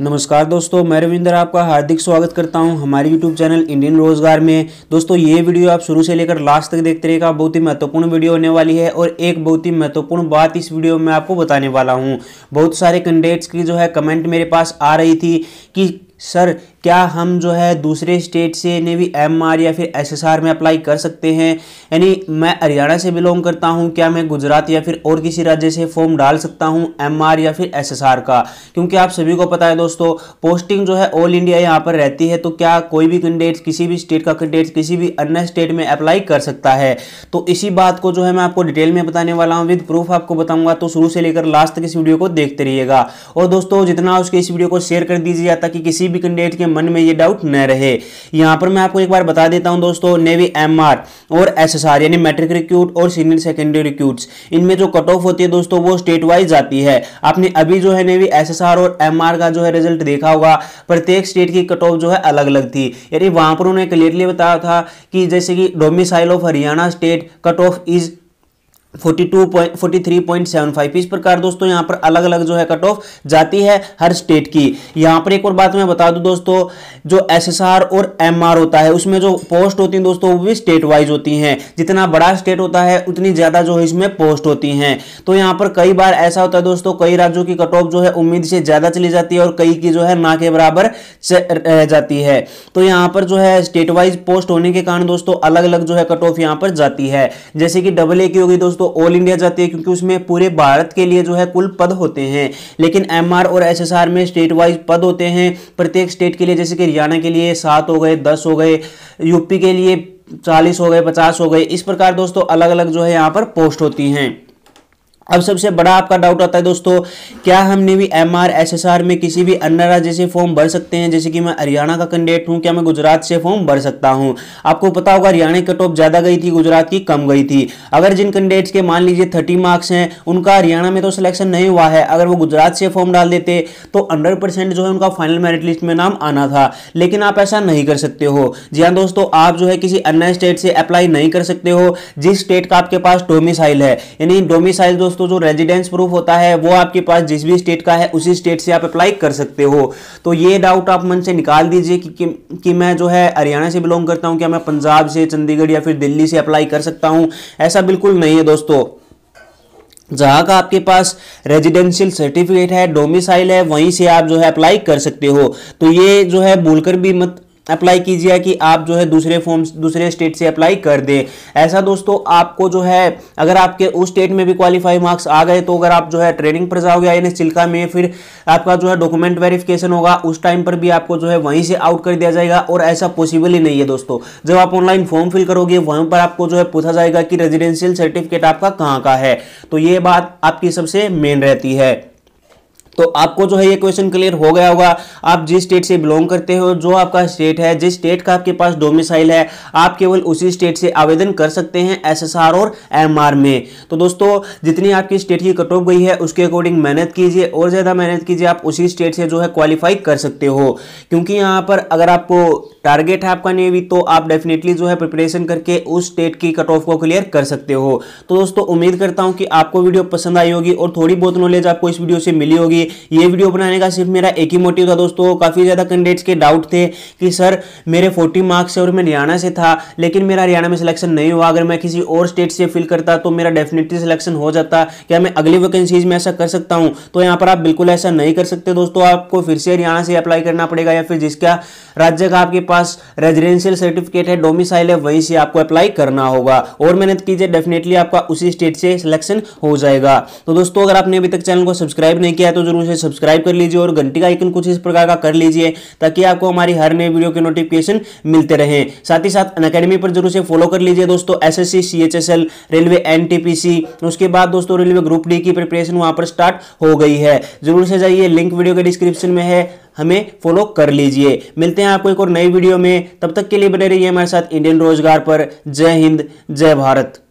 नमस्कार दोस्तों मैं रविंदर आपका हार्दिक स्वागत करता हूं हमारे यूट्यूब चैनल इंडियन रोजगार में दोस्तों ये वीडियो आप शुरू से लेकर लास्ट तक देखते रहेगा बहुत ही महत्वपूर्ण वीडियो होने वाली है और एक बहुत ही महत्वपूर्ण बात इस वीडियो में आपको बताने वाला हूं बहुत सारे कैंडिडेट्स की जो है कमेंट मेरे पास आ रही थी कि सर क्या हम जो है दूसरे स्टेट से ने भी एम आर या फिर एस एस आर में अप्लाई कर सकते हैं यानी मैं हरियाणा से बिलोंग करता हूँ क्या मैं गुजरात या फिर और किसी राज्य से फॉर्म डाल सकता हूँ एम आर या फिर एस एस आर का क्योंकि आप सभी को पता है दोस्तों पोस्टिंग जो है ऑल इंडिया यहाँ पर रहती है तो क्या कोई भी कैंडिडेट किसी भी स्टेट का कैंडिडेट किसी भी अन्य स्टेट में अप्लाई कर सकता है तो इसी बात को जो है मैं आपको डिटेल में बताने वाला हूँ विद प्रूफ आपको बताऊँगा तो शुरू से लेकर लास्ट तक इस वीडियो को देखते रहिएगा और दोस्तों जितना उसके इस वीडियो को शेयर कर दीजिए ताकि किसी किसी भी कैंडिडेट के मन में ये डाउट न रहे यहाँ पर मैं आपको एक बार बता देता हूँ दोस्तों नेवी एम और एस यानी मेट्रिक रिक्यूट और सीनियर सेकेंडरी रिक्यूट इनमें जो कट ऑफ होती है दोस्तों वो स्टेट वाइज आती है आपने अभी जो है नेवी एस और एम का जो है रिजल्ट देखा होगा प्रत्येक स्टेट की कट ऑफ जो है अलग अलग थी यानी वहाँ पर उन्होंने क्लियरली बताया था कि जैसे कि domicile of Haryana state cut off is forty two point forty three point seven five इस प्रकार दोस्तों यहां पर अलग अलग जो है कट ऑफ जाती है हर स्टेट की यहां पर एक और बात मैं बता दूँ दोस्तों जो एस और एम होता है उसमें जो पोस्ट होती है दोस्तों वो भी स्टेट वाइज होती हैं जितना बड़ा स्टेट होता है उतनी ज़्यादा जो है इसमें पोस्ट होती हैं तो यहां पर कई बार ऐसा होता है दोस्तों कई राज्यों की कट ऑफ जो है उम्मीद से ज़्यादा चली जाती है और कई की जो है ना के बराबर रह जाती है तो यहां पर जो है स्टेट वाइज पोस्ट होने के कारण दोस्तों अलग अलग जो है कट ऑफ यहाँ पर जाती है जैसे कि डबल ए की होगी दोस्तों तो ऑल इंडिया जाती है क्योंकि उसमें पूरे भारत के लिए जो है कुल पद होते हैं लेकिन एम और एस में स्टेट वाइज पद होते हैं प्रत्येक स्टेट के लिए जैसे कि हरियाणा के लिए सात हो गए दस हो गए यूपी के लिए चालीस हो गए पचास हो गए इस प्रकार दोस्तों अलग अलग जो है यहाँ पर पोस्ट होती हैं अब सबसे बड़ा आपका डाउट आता है दोस्तों क्या हम navy M R S S R में किसी भी अन्य राज्य से फॉर्म भर सकते हैं जैसे कि मैं हरियाणा का कैंडिडेट हूं क्या मैं गुजरात से फॉर्म भर सकता हूं आपको पता होगा हरियाणा की टॉप ज़्यादा गई थी गुजरात की कम गई थी अगर जिन कैंडिडेट्स के मान लीजिए थर्टी मार्क्स हैं उनका हरियाणा में तो सिलेक्शन नहीं हुआ है अगर वो गुजरात से फॉर्म डाल देते तो हंड्रेड जो है उनका फाइनल मेरिट लिस्ट में नाम आना था लेकिन आप ऐसा नहीं कर सकते हो जी हाँ दोस्तों आप जो है किसी अन्य स्टेट से अप्लाई नहीं कर सकते हो जिस स्टेट का आपके पास डोमिसाइल है यानी डोमिसाइल दोस्तों दोस्तों जो रेजिडेंस प्रूफ होता है वो आपके पास जिस भी स्टेट का है उसी स्टेट से आप अप्लाई कर सकते हो तो ये डाउट आप मन से निकाल दीजिए कि, कि, कि मैं जो है हरियाणा से बिलोंग करता हूँ क्या मैं पंजाब से चंडीगढ़ या फिर दिल्ली से अप्लाई कर सकता हूँ ऐसा बिल्कुल नहीं है दोस्तों जहाँ का आपके पास रेजिडेंशियल सर्टिफिकेट है डोमिसाइल है वहीं से आप जो है अप्लाई कर सकते हो तो ये जो है भूलकर भी मत अप्लाई कीजिए कि आप जो है दूसरे फॉर्म दूसरे स्टेट से अप्लाई कर दें ऐसा दोस्तों आपको जो है अगर आपके उस स्टेट में भी क्वालिफाई मार्क्स आ गए तो अगर आप जो है ट्रेनिंग पर जाओगे आई चिल्का में फिर आपका जो है डॉक्यूमेंट वेरिफिकेशन होगा उस टाइम पर भी आपको जो है वहीं से आउट कर दिया जाएगा और ऐसा पॉसिबल ही नहीं है दोस्तों जब आप ऑनलाइन फॉर्म फिल करोगे वहीं पर आपको जो है पूछा जाएगा कि रेजिडेंशियल सर्टिफिकेट आपका कहाँ का है तो ये बात आपकी सबसे मेन रहती है तो आपको जो है ये क्वेश्चन क्लियर हो गया होगा आप जिस स्टेट से बिलोंग करते हो जो आपका स्टेट है जिस स्टेट का आपके पास डोमिसाइल है आप केवल उसी स्टेट से आवेदन कर सकते हैं एसएसआर और एमआर में तो दोस्तों जितनी आपकी स्टेट की कट ऑफ गई है उसके अकॉर्डिंग मेहनत कीजिए और ज़्यादा मेहनत कीजिए आप उसी स्टेट से जो है क्वालिफाई कर सकते हो क्योंकि यहाँ पर अगर आपको टारगेट है आपका नेवी तो आप डेफिनेटली जो है प्रिपरेशन करके उस स्टेट की कट ऑफ को क्लियर कर सकते हो तो दोस्तों उम्मीद करता हूँ कि आपको वीडियो पसंद आई होगी और थोड़ी बहुत नॉलेज आपको इस वीडियो से मिली होगी ये वीडियो बनाने का सिर्फ मेरा एक ही मोटिव था दोस्तों काफ़ी ज़्यादा कैंडिडेट्स के डाउट थे कि सर मेरे फोर्टी मार्क्स है और मैं हरियाणा से था लेकिन मेरा हरियाणा में सिलेक्शन नहीं हुआ अगर मैं किसी और स्टेट से फिल करता तो मेरा डेफिनेटली सिलेक्शन हो जाता क्या मैं अगली वैकेंसीज में ऐसा कर सकता हूँ तो यहाँ पर आप बिल्कुल ऐसा नहीं कर सकते दोस्तों आपको फिर से हरियाणा से अप्लाई करना पड़ेगा या फिर जिसका राज्य का आपके पास रेजिडेंशियल सर्टिफिकेट है डोमिसाइल है वहीं से आपको अप्लाई करना होगा और मेहनत कीजिए डेफिनेटली आपका उसी स्टेट से सिलेक्शन हो जाएगा तो दोस्तों अगर आपने अभी तक चैनल को सब्सक्राइब नहीं किया तो जरूर जरूर से सब्सक्राइब कर लीजिए और घंटी का आइकन कुछ इस प्रकार का कर लीजिए ताकि आपको हमारी हर नए वीडियो के नोटिफिकेशन मिलते रहे साथ ही साथ अनकेडमी पर जरूर से फॉलो कर लीजिए दोस्तों एस एस रेलवे एन उसके बाद दोस्तों रेलवे ग्रुप डी की प्रिपरेशन वहां पर स्टार्ट हो गई है जरूर से जाइए लिंक वीडियो के डिस्क्रिप्शन में है हमें फॉलो कर लीजिए मिलते हैं आपको एक और नई वीडियो में तब तक के लिए बने रहिए हमारे साथ इंडियन रोजगार पर जय हिंद जय भारत